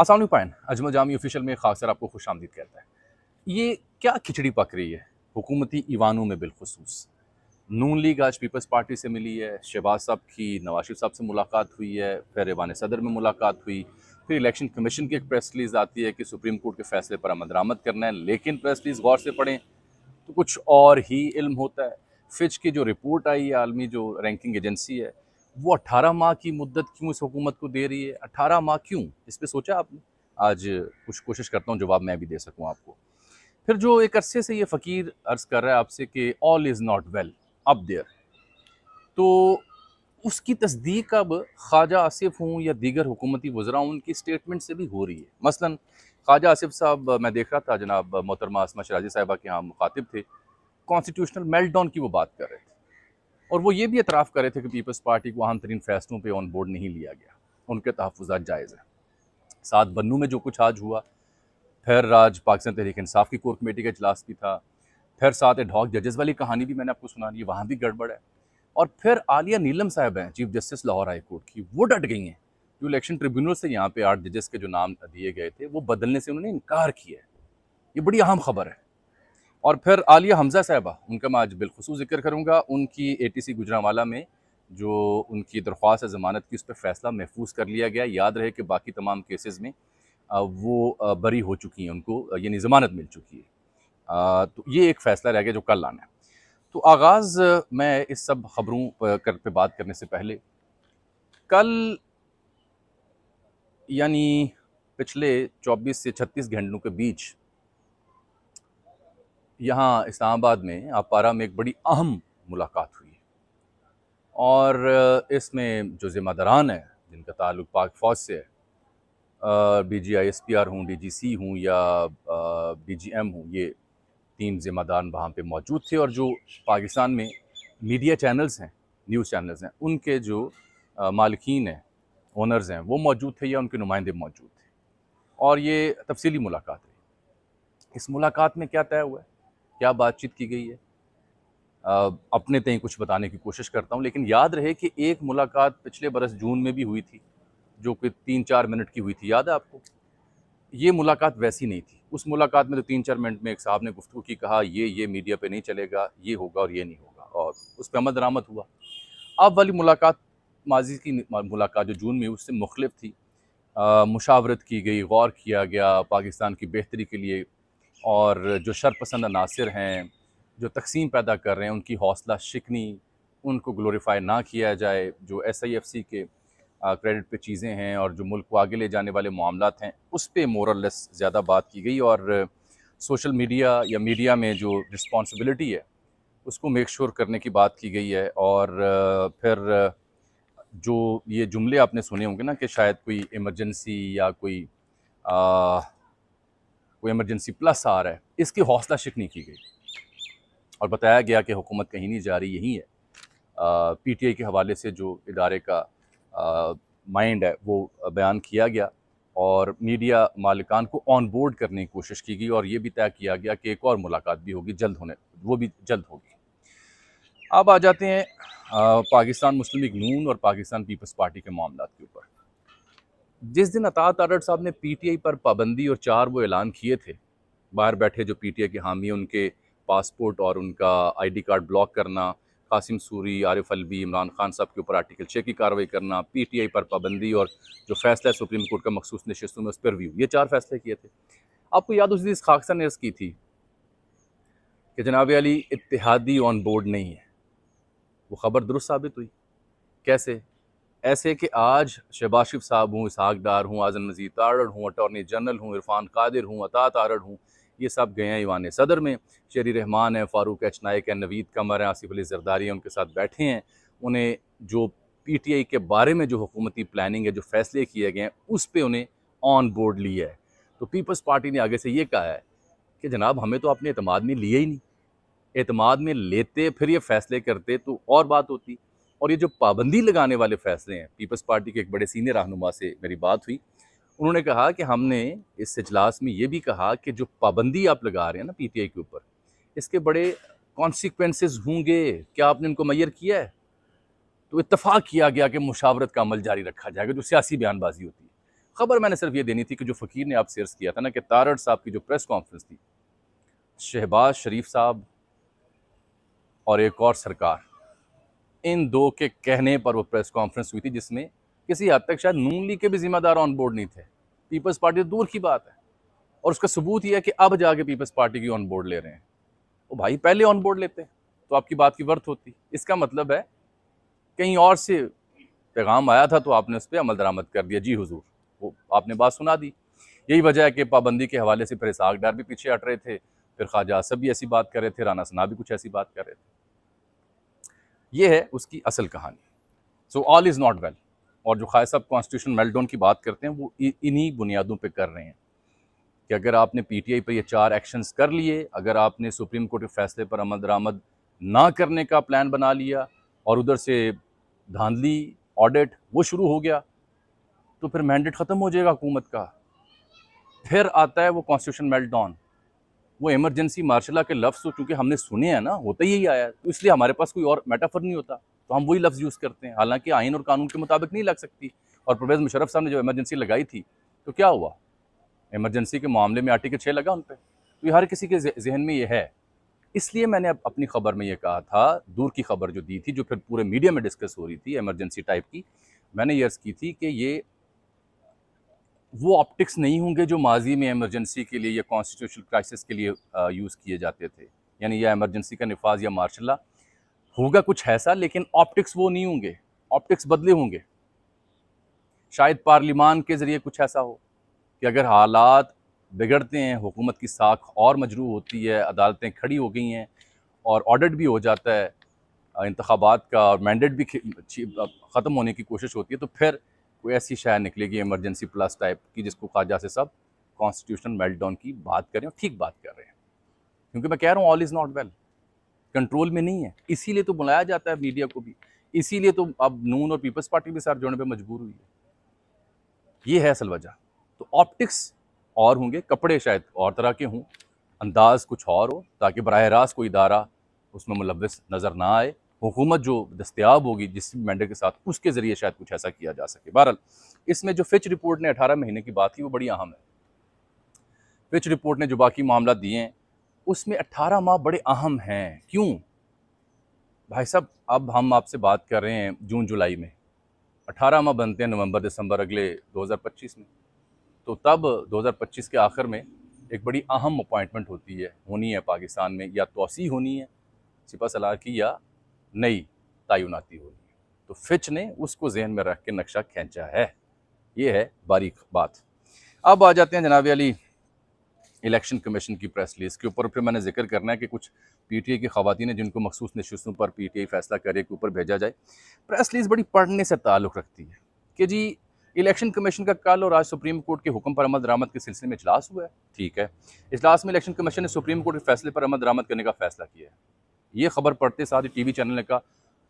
असल पायन अजमल जामी ऑफिशियल में खासकर आपको खुश आमदीद कहता है ये क्या खिचड़ी पक रही है हुकूमती ईवानों में बिलखसूस नून लीग आज पीपल्स पार्टी से मिली है शहबाज साहब की नवाज साहब से मुलाकात हुई है फिर रेवान सदर में मुलाकात हुई फिर इलेक्शन कमीशन की एक प्रेस रिलीज़ आती है कि सुप्रीम कोर्ट के फैसले पर अमद दरामद करना है लेकिन प्रेस रिलीज़ गौर से पढ़ें तो कुछ और ही इल्म होता है फिज की जो रिपोर्ट आई है आलमी जो रैंकिंग एजेंसी है वो अट्ठारह माह की मुद्दत क्यों इस हुकूमत को दे रही है अट्ठारह माह क्यों इस पर सोचा आपने आज कुछ कोशिश करता हूँ जवाब मैं भी दे सकूँ आपको फिर जो एक अरसे से ये फ़कीर अर्ज़ कर रहा है आपसे कि all is not well up there तो उसकी तस्दीक अब ख्वाजा आसिफ हूँ या दीगर हुकूमती वजरा उनकी स्टेटमेंट से भी हो रही है मसला ख्वाजा आसिफ साहब मैं देख रहा था जनाब मोहतरमा आसमा शराजी साहिबा के यहाँ मुखातिब थे कॉन्स्टिट्यूशनल मेल्ट डाउन की वो बात कर रहे थे और वो ये भी इतराफ़ करे थे कि पीपल्स पार्टी को अहम तरीन फैसलों पर ऑन बोर्ड नहीं लिया गया उनके तहफ़ात जायज़ हैं साथ बन्नू में जो कुछ आज हुआ फिर आज पाकिस्तान तहरीक इंसाफ की कोर कमेटी का इजलास भी था फिर साथ ढॉक जजेस वाली कहानी भी मैंने आपको सुना ली वहाँ भी गड़बड़ है और फिर आलिया नीलम साहब हैं chief justice Lahore high court की वो डट गई हैं जो इलेक्शन ट्रिब्यूनल से यहाँ पे आठ जजेस के जो नाम दिए गए थे वो बदलने से उन्होंने इनकार किया है ये बड़ी अहम खबर है और फिर आलिया हमज़ा साहबा उनका मैं आज बिलखसूस जिक्र करूँगा उनकी ए टी सी गुजरावाला में जो उनकी दरख्वास्त है ज़मानत की उस पर फ़ैसला महफूज कर लिया गया याद रहे कि बाकी तमाम केसेज़ में वो बरी हो चुकी हैं उनको यानी ज़मानत मिल चुकी है तो ये एक फ़ैसला रह गया जो कल आना है तो आगाज़ मैं इस सब खबरों पर पे बात करने से पहले कल यानी पिछले 24 से 36 घंटों के बीच यहाँ इस्लामाबाद में आपारा में एक बड़ी अहम मुलाकात हुई और इसमें जो ज़िम्मेदारान हैं जिनका ताल्लुक पाक फ़ौज से है B G I S P R हूँ डी जी सी हूँ या बी जी एम हूँ ये तीन ज़िम्मेदार वहाँ पर मौजूद थे और जो पाकिस्तान में मीडिया चैनल्स हैं न्यूज़ चैनल्स हैं उनके जो मालकिन हैं ओनर्स हैं वो मौजूद थे या उनके नुमाइंदे मौजूद थे और ये तफसीली मुलाकात रही इस मुलाकात में क्या तय हुआ है क्या बातचीत की गई है आ, अपने तय कुछ बताने की कोशिश करता हूँ लेकिन याद रहे कि एक मुलाकात पिछले बरस जून में भी हुई थी जो कि तीन चार मिनट की हुई थी याद है आपको ये मुलाकात वैसी नहीं थी उस मुलाकात में तो तीन चार मिनट में एक साहब ने गुफ्तु की कहा ये ये मीडिया पे नहीं चलेगा ये होगा और ये नहीं होगा और उस पर अमल दरामद हुआ अब वाली मुलाकात माजी की मुलाकात जो जून में उससे मुख्तफ थी मुशावरत की गई गौर किया गया पाकिस्तान की बेहतरी के लिए और जो शरपसंद अनासर हैं जो तकसीम पैदा कर रहे हैं उनकी हौसला शिकनी उनको ग्लोरीफाई ना किया जाए जो एस आई एफ सी के क्रेडिट पे चीज़ें हैं और जो मुल्क को आगे ले जाने वाले मामला हैं उस पर मोरलेस ज़्यादा बात की गई और सोशल मीडिया या मीडिया में जो रिस्पॉन्सिबिलिटी है उसको मेक श्योर sure करने की बात की गई है और फिर जो ये जुमले आपने सुने होंगे ना कि शायद कोई इमरजेंसी या कोई आ, कोई एमरजेंसी प्लस आ रहा है इसकी हौसला शिकनी की गई और बताया गया कि हुकूमत कहीं नहीं जा रही यही है पी टी आई के हवाले से जो इदारे का माइंड है वो बयान किया गया और मीडिया मालिकान को ऑन बोर्ड करने की कोशिश की गई और ये भी तय किया गया कि एक और मुलाकात भी होगी जल्द होने वो भी जल्द होगी अब आ जाते हैं आ, पाकिस्तान मुस्लिम लीग नून और पाकिस्तान पीपल्स पार्टी के मामला के ऊपर जिस दिन अतात आरड साहब ने पीटीआई पर पाबंदी और चार वो ऐलान किए थे बाहर बैठे जो पीटीआई के हामी उनके पासपोर्ट और उनका आईडी कार्ड ब्लॉक करना कासिम सूरी आरिफ अलवी इमरान खान साहब के ऊपर आर्टिकल छः की कार्रवाई करना पीटीआई पर पाबंदी और जो फैसला है सुप्रीम कोर्ट का मखसूस नशस्तों में उस पर रिव्यू ये चार फैसले किए थे आपको याद उस दिन इस खाकसा ने अर्ज़ की थी कि जनाब अली इतिहादी ऑन बोर्ड नहीं है वो ख़बर दुरुस्त साबित हुई कैसे ऐसे कि आज शबाशिफ़ साहब हूँ इसहाक डार हूँ आजम नज़ीर तारड़ हूँ अटॉर्नी जनरल हूँ इरफान कादिर हूँ अता तारड़ हूँ ये सब गए हैं ईवान सदर में शेरी रहमान हैं फ़ारूक एच नायक हैं नवीद कमर हैं आसिफ अली जरदारी उनके साथ बैठे हैं उन्हें जो पी टी आई के बारे में जो हुकूमती प्लानिंग है जो फैसले किए गए हैं उस पर उन्हें ऑन बोर्ड लिया है तो पीपल्स पार्टी ने आगे से ये कहा है कि जनाब हमें तो अपने अतमाद में लिए ही नहीं अतमाद में लेते फिर ये फैसले करते तो और बात होती और ये जो पाबंदी लगाने वाले फैसले हैं पीपल्स पार्टी के एक बड़े सीनियर रहनुमा से मेरी बात हुई उन्होंने कहा कि हमने इस इजलास में ये भी कहा कि जो पाबंदी आप लगा रहे हैं ना पीटीआई के ऊपर इसके बड़े कॉन्सिक्वेंसेस होंगे क्या आपने उनको मैयर किया है तो इतफ़ाक़ किया गया कि मुशावरत का अमल जारी रखा जाएगा जो सियासी बयानबाजी होती है खबर मैंने सिर्फ ये देनी थी कि जो फ़कीर ने आपसे अर्ज़ किया था ना कि तारड़ साहब की जो प्रेस कॉन्फ्रेंस थी शहबाज शरीफ साहब और एक और सरकार इन दो के कहने पर वो प्रेस कॉन्फ्रेंस हुई थी जिसमें किसी हद तक शायद नून लीग के भी जिम्मेदार ऑन बोर्ड नहीं थे पीपल्स पार्टी दूर की बात है और उसका सबूत यह है कि अब जाके पीपल्स पार्टी की ऑन बोर्ड ले रहे हैं वो भाई पहले ऑन बोर्ड लेते हैं तो आपकी बात की वर्थ होती इसका मतलब है कहीं और से पैगाम आया था तो आपने उस पर अमल दरामद कर दिया जी हुजूर वो आपने बात सुना दी यही वजह है कि पाबंदी के हवाले से फिर इसहाक डार भी पीछे हट रहे थे फिर ख्वाजा असब भी ऐसी बात कर रहे थे राना सना भी कुछ ऐसी बात कर रहे थे ये है उसकी असल कहानी so all is not well और जो खास साहब कॉन्स्टिट्यूशन मेल्टाउन की बात करते हैं वो इन्हीं बुनियादों पे कर रहे हैं कि अगर आपने पीटीआई पर ये चार एक्शंस कर लिए अगर आपने सुप्रीम कोर्ट के फैसले पर अमल दरामद ना करने का प्लान बना लिया और उधर से धांधली ऑडिट वो शुरू हो गया तो फिर मैंडेट ख़त्म हो जाएगा हुकूमत का फिर आता है वो कॉन्स्टिट्यूशन मेल्टाउन वो इमरजेंसी मार्शला के लफ्ज़ तो चूँकि हमने सुने हैं ना होता ही आया तो इसलिए हमारे पास कोई और मेटाफर नहीं होता तो हम वही लफ्ज़ यूज़ करते हैं हालांकि आइन और कानून के मुताबिक नहीं लग सकती और परवेज़ मुशरफ साहब ने जो इमरजेंसी लगाई थी तो क्या हुआ इमरजेंसी के मामले में आर्टिकल छः लगा उन पर तो हर किसी के जहन में ये है इसलिए मैंने अब अपनी खबर में ये कहा था दूर की खबर जो दी थी जो फिर पूरे मीडिया में डिस्कस हो रही थी इमरजेंसी टाइप की मैंने यर्स की थी कि ये वो ऑप्टिक्स नहीं होंगे जो माजी में एमरजेंसी के लिए या कॉन्स्टिट्यूशनल क्राइसिस के लिए यूज़ किए जाते थे यानी या एमरजेंसी का नफाज या मार्शल्ला होगा कुछ ऐसा लेकिन ऑप्टिक्स वो नहीं होंगे ऑप्टिक्स बदले होंगे शायद पार्लिमान के ज़रिए कुछ ऐसा हो कि अगर हालात बिगड़ते हैं हुकूमत की साख और मजरू होती है अदालतें खड़ी हो गई हैं और ऑडिट भी हो जाता है इंतबात का और मैंडेट भी ख़त्म होने की कोशिश होती है तो फिर कोई ऐसी शायर निकलेगी इमरजेंसी प्लस टाइप की जिसको ख्वाजा से सब कॉन्स्टिट्यूशन मेल्टडाउन की बात करें और ठीक बात कर रहे हैं क्योंकि मैं कह रहा हूँ all is not well control में नहीं है इसीलिए तो बुलाया जाता है मीडिया को भी इसीलिए तो अब नून और पीपल्स पार्टी भी साथ जोड़ने पर मजबूर हुई है ये है असल वजह तो ऑप्टिक्स और होंगे कपड़े शायद और तरह के हों अंदाज कुछ और हो ताकि बरह रास्त कोई इदारा उसमें मुलविस नज़र ना आए हुकूमत जो दस्तियाब होगी जिस मैंडे के साथ उसके ज़रिए शायद कुछ ऐसा किया जा सके बहरहाल इसमें जो फिच रिपोर्ट ने अठारह महीने की बात की वो बड़ी अहम है फिच रिपोर्ट ने जो बाकी मामला दिए हैं उसमें अट्ठारह माह बड़े अहम हैं क्यों भाई साहब अब हम आपसे बात कर रहे हैं जून जुलाई में अट्ठारह माह बनते हैं नवंबर दिसंबर अगले 2025 में तो तब 2025 के आखिर में एक बड़ी अहम अपॉइंटमेंट होती है होनी है पाकिस्तान में या तोसी होनी है सिपा सलार की या नई तयनती होगी तो फिच ने उसको जहन में रख के नक्शा खींचा है ये है बारीक बात अब आ जाते हैं जनाब अली इलेक्शन कमीशन की प्रेस लिस्ट के ऊपर फिर मैंने जिक्र करना है कि कुछ पी टी आई की खातन है जिनको मखसूस नशस्तों पर पी टी आई फैसला करे के ऊपर भेजा जाए प्रेस लिस्ट बड़ी पढ़ने से ताल्लुक़ रखती है कि जी इलेक्शन कमीशन का कल और आज सुप्रीम कोर्ट के हुक्म पर अमल दरामद के सिलसिले में इजलास हुआ है ठीक है इजलास में इलेक्शन कमीशन ने सुप्रीम कोर्ट के फैसले पर अमल दरामद करने का फैसला किया है ये खबर पढ़ते साथ ही टीवी चैनल ने कहा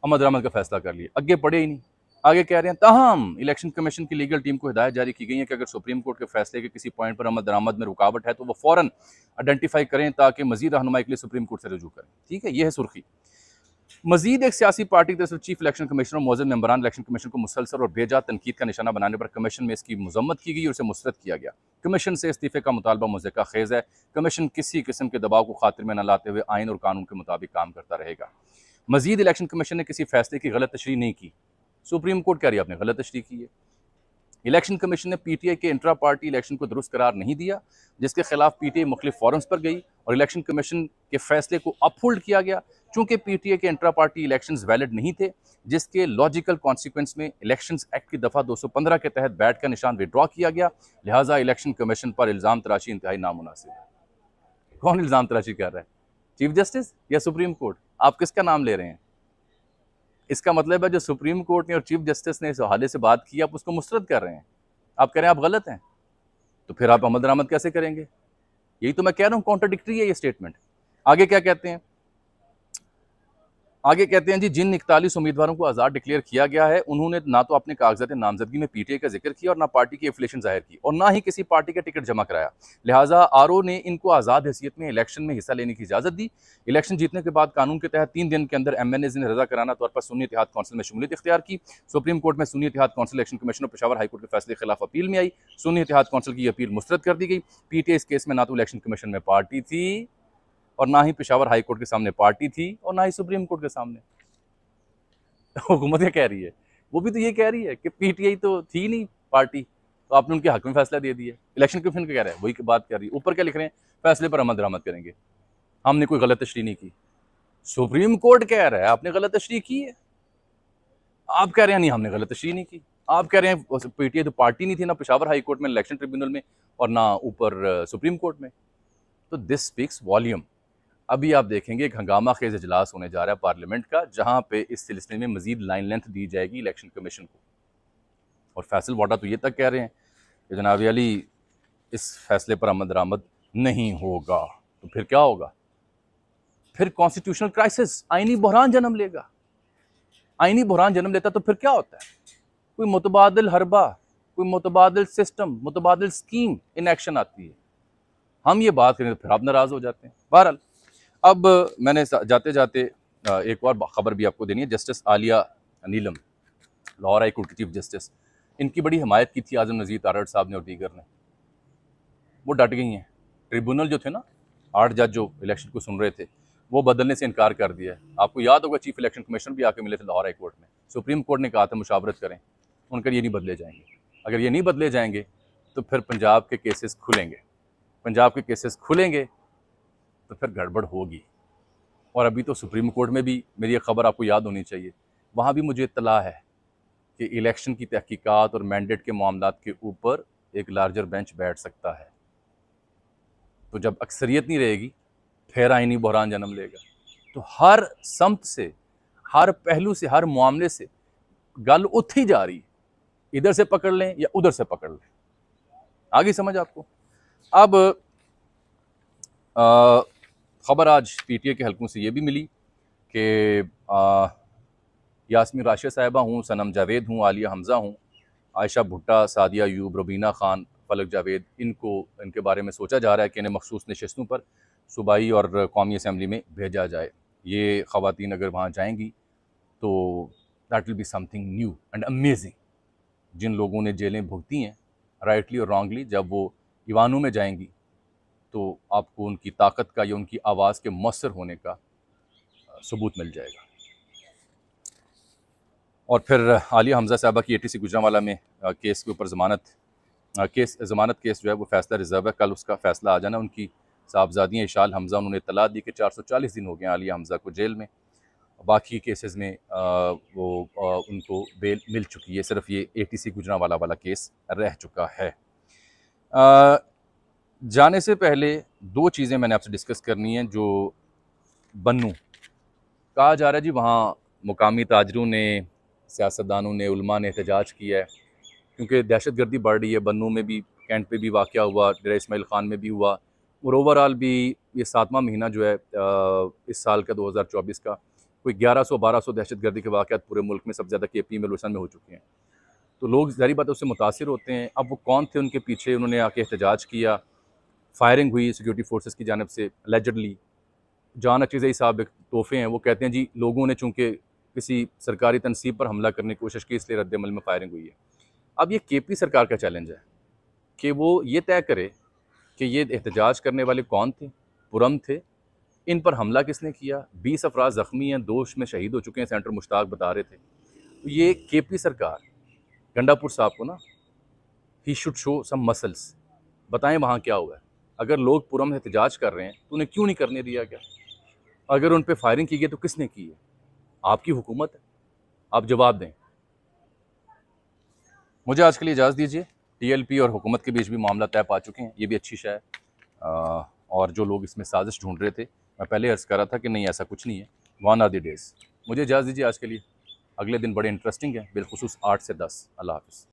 अहमद दरामद का फैसला कर लिया अगे पढ़े ही नहीं आगे कह रहे हैं तहम इलेक्शन कमीशन की लीगल टीम को हिदायत जारी की गई है कि अगर सुप्रीम कोर्ट के फैसले के किसी पॉइंट पर अमद दरामद में रुकावट है तो वह फ़ौरन आइडेंटिफाई करें ताकि मजीद रहनुमाई के लिए सुप्रीम कोर्ट से रजू करें ठीक है यह है सुर्खी मजीद एक सियासी पार्टी की तरफ चीफ इलेक्शन कमिश्नर और मोजन मेम्बरान इलेक्शन कमीशन को मुसलसल और बेजा तनकीद का निशाना बनाने पर कमीशन में इसकी मजम्मत की गई और उसे मुस्रद किया गया कमीशन से इस्तीफे का मुतालबा का खेज है कमीशन किसी किस्म के दबाव को खातिर में न लाते हुए आइन और कानून के मुताबिक काम करता रहेगा मजीद इलेक्शन कमीशन ने किसी फैसले की गलत तशरी नहीं की सुप्रीम कोर्ट कह रही आपने गलत तशरी की है इलेक्शन कमीशन ने पीटीआई के इंट्रा पार्टी इलेक्शन को दुरुस्त करार नहीं दिया जिसके खिलाफ पीटीआई मुख्तलिफ फॉरम्स पर गई और इलेक्शन कमीशन के फैसले को अपहोल्ड किया गया चूंकि पीटीए के इंट्रा पार्टी इलेक्शंस वैलिड नहीं थे जिसके लॉजिकल कॉन्सिक्वेंस में इलेक्शंस एक्ट की दफ़ा 215 के तहत बैठ का निशान विड्रॉ किया गया लिहाजा इलेक्शन कमीशन पर इल्ज़ाम तराशी इंतहाई नामनासिब कौन इल्ज़ाम तराशी कर रहा है चीफ जस्टिस या सुप्रीम कोर्ट आप किसका नाम ले रहे हैं इसका मतलब है जो सुप्रीम कोर्ट ने और चीफ जस्टिस ने इस हवाले से बात की आप उसको मुस्रद कर रहे हैं आप कह रहे हैं आप गलत हैं तो फिर आप अमल दरामद कैसे करेंगे यही तो मैं कह रहा हूँ कॉन्ट्रोडिक्ट्री है ये स्टेटमेंट आगे क्या कहते हैं आगे कहते हैं जी जिन इकतालीस उम्मीदवारों को आज़ाद डिक्लेयर किया गया है उन्होंने ना तो अपने कागजात नामजदगी में पीटीए का जिक्र किया और ना पार्टी की एफिलेशन जाहिर की और ना ही किसी पार्टी का टिकट जमा कराया लिहाजा आर ने इनको आज़ाद हैसियत में इलेक्शन में हिस्सा लेने की इजाज़त दी इलेक्शन जीतने के बाद कानून के तहत तीन दिन के अंदर एम एन एज ने रजा कराना तौर पर सुनी इतिहाद कौंसिल में शमूलियत इख्तियार की सुप्रीम कोर्ट में सुनी इतिहाद कौंसिल इलेक्शन कमीशन और पेशावर हाईकोर्ट के फैसले के खिलाफ अपील में आई सुनी इतिहाद कौंसिल की अपील मुस्तरद कर दी गई पीटीए इस केस में ना तो इलेक्शन कमीशन में पार्टी थी और ना ही पिशावर हाई कोर्ट के सामने पार्टी थी और ना ही सुप्रीम कोर्ट के सामने हुकूमत क्या कह रही है वो भी तो ये कह रही है कि पीटीआई तो थी नहीं पार्टी तो आपने उनके हक में फैसला दे दिया इलेक्शन कमीशन क्या कह रहा है वही बात कर रही है ऊपर क्या लिख रहे हैं फैसले पर अमल दरामद करेंगे हमने कोई गलत तशरी नहीं की सुप्रीम कोर्ट कह रहा है आपने गलत तशरी की है आप कह रहे हैं नहीं हमने गलत तशरी नहीं की आप कह रहे हैं पीटीआई तो पार्टी नहीं थी ना पिशावर हाई कोर्ट में इलेक्शन ट्रिब्यूनल में और ना ऊपर सुप्रीम कोर्ट में तो दिस स्पीक्स वॉल्यूम अभी आप देखेंगे एक हंगामा खेज इजलास होने जा रहा है पार्लियामेंट का जहाँ पे इस सिलसिले में मजीद लाइन लेंथ दी जाएगी इलेक्शन कमीशन को और फैसल वाटा तो ये तक कह रहे हैं कि जनाब अली इस फैसले पर आमद दरामद नहीं होगा तो फिर क्या होगा फिर कॉन्स्टिट्यूशनल क्राइसिस आइनी बहरान जन्म लेगा आइनी बहरान जन्म लेता तो फिर क्या होता है कोई मुतबादल हरबा कोई मुतबादल सिस्टम मुतबादल स्कीम इन एक्शन आती है हम ये बात करें तो फिर आप नाराज़ हो जाते हैं बहरहाल अब मैंने जाते जाते एक और ख़बर भी आपको देनी है justice Aalia Neelum Lahore high court के चीफ जस्टिस इनकी बड़ी हमायत की थी आज़म नज़ीर आरड़ साहब ने और दीगर ने वो डट गई हैं ट्रिब्यूनल जो थे ना आठ जज जो इलेक्शन को सुन रहे थे वो बदलने से इनकार कर दिया है आपको याद होगा चीफ इलेक्शन कमीशन भी आके मिले थे लाहौर हाई कोर्ट में सुप्रीम कोर्ट ने कहा था मुशावरत करें उनका ये नहीं बदले जाएंगे अगर ये नहीं बदले जाएंगे तो फिर पंजाब के केसेस खुलेंगे पंजाब के केसेस खुलेंगे तो फिर गड़बड़ होगी और अभी तो सुप्रीम कोर्ट में भी मेरी एक खबर आपको याद होनी चाहिए वहाँ भी मुझे इतला है कि इलेक्शन की तहकीकात और मैंडेट के मामला के ऊपर एक लार्जर बेंच बैठ सकता है तो जब अक्सरियत नहीं रहेगी फिर आइनी बहरान जन्म लेगा तो हर समत से हर पहलू से हर मामले से गल उठी जा रही है इधर से पकड़ लें या उधर से पकड़ लें आगे समझ आपको अब आ, ख़बर आज पीटीए के हलकों से ये भी मिली कि यासमी राशि साहिबा हूँ सनम जावेद हूँ आलिया हमज़ा हूँ आयशा भुट्टा सादिया यूब रबीना खान फलक जावेद इनको इनके बारे में सोचा जा रहा है कि इन्हें मखसूस नशस्तों पर सूबाई और कौमी असम्बली में भेजा जाए ये ख़वान अगर वहाँ जाएंगी तो that will be something new and amazing जिन लोगों ने जेलें भुगती हैं राइटली और रॉन्गली जब वो ईवानों में जाएंगी तो आपको उनकी ताकत का या उनकी आवाज़ के मसर होने का सबूत मिल जाएगा और फिर आलिया हमजा साहबा की टी सी गुजरावाला में केस के ऊपर ज़मानत केस ज़मानत केस जो है वो फैसला रिजर्व है कल उसका फैसला आ जाना उनकी साहबजादियाँ इशाल हमजा उन्होंने तला दी कि 440 दिन हो गए आलिया हमजा को जेल में बाकी केसेस में आ, वो आ, उनको बेल मिल चुकी है सिर्फ ये एटीसी गुजरावाला वाला केस रह चुका है आ, जाने से पहले दो चीज़ें मैंने आपसे डिस्कस करनी है जो बनू कहा जा रहा है जी वहाँ मुकामी ताजरों ने सियासतदानों ने उलमा ने एहतजाज किया है क्योंकि दहशत गर्दी बढ़ रही है बनू में भी कैंट पे भी वाक़ हुआ डेरा इसमाइल ख़ान में भी हुआ और ओवरऑल भी ये सातवां महीना जो है इस साल का 2024 का कोई 1100 1200 दहशत गर्दी के वाक़ पूरे मुल्क में सबसे ज़्यादा के पी बलूचिस्तान में हो चुके हैं तो लोग ज़ारी बात उससे मुतासर होते हैं अब वो कौन थे उनके पीछे उन्होंने आके एहतजाज किया फायरिंग हुई सिक्योरिटी फोर्सेस की जानब से लेजरली जान अचीज़ई साहब एक तोहफे हैं वो कहते हैं जी लोगों ने चूँकि किसी सरकारी तनसीब पर हमला करने की कोशिश की इसलिए रद्दमल में फायरिंग हुई है अब ये के पी सरकार का चैलेंज है कि वो ये तय करे कि ये एहतजाज करने वाले कौन थे पुरम थे इन पर हमला किसने किया बीस अफराज ज़ख्मी हैं दोष में शहीद हो चुके हैं सेंटर मुश्ताक बता रहे थे तो ये के पी सरकार गंडापुर साहब को ना ही शुड शो सम मसल्स बताएं वहाँ क्या हुआ है अगर लोग पुरम एहतजाज कर रहे हैं तो उन्हें क्यों नहीं करने दिया गया अगर उन पर फायरिंग की गई तो किसने की है आपकी हुकूमत है आप जवाब दें मुझे आज के लिए इजाज़ दीजिए टीएलपी और हुकूमत के बीच भी मामला तय पा चुके हैं ये भी अच्छी शय है और जो लोग इसमें साजिश ढूंढ रहे थे मैं पहले अर्ज़ कर रहा था कि नहीं ऐसा कुछ नहीं है वन आर दी डेज़ मुझे इजाज़ दीजिए आज के लिए अगले दिन बड़े इंटरेस्टिंग हैं बिलखसूस आठ से दस अल्लाह हाफिज़